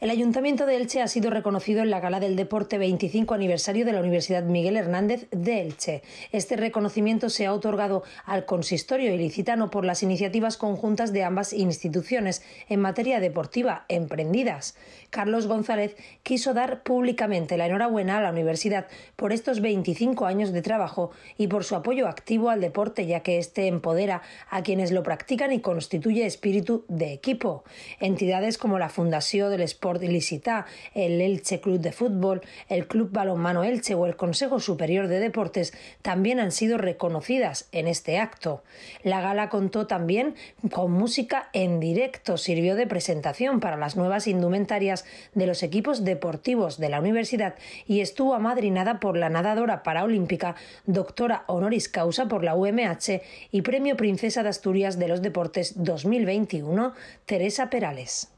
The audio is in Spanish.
El Ayuntamiento de Elche ha sido reconocido en la Gala del Deporte 25 aniversario de la Universidad Miguel Hernández de Elche. Este reconocimiento se ha otorgado al consistorio ilicitano por las iniciativas conjuntas de ambas instituciones en materia deportiva emprendidas. Carlos González quiso dar públicamente la enhorabuena a la universidad por estos 25 años de trabajo y por su apoyo activo al deporte, ya que este empodera a quienes lo practican y constituye espíritu de equipo. Entidades como la Fundación del Sport el Elche Club de Fútbol, el Club Balonmano Elche o el Consejo Superior de Deportes también han sido reconocidas en este acto. La gala contó también con música en directo, sirvió de presentación para las nuevas indumentarias de los equipos deportivos de la universidad y estuvo amadrinada por la nadadora paraolímpica, doctora honoris causa por la UMH y Premio Princesa de Asturias de los Deportes 2021, Teresa Perales.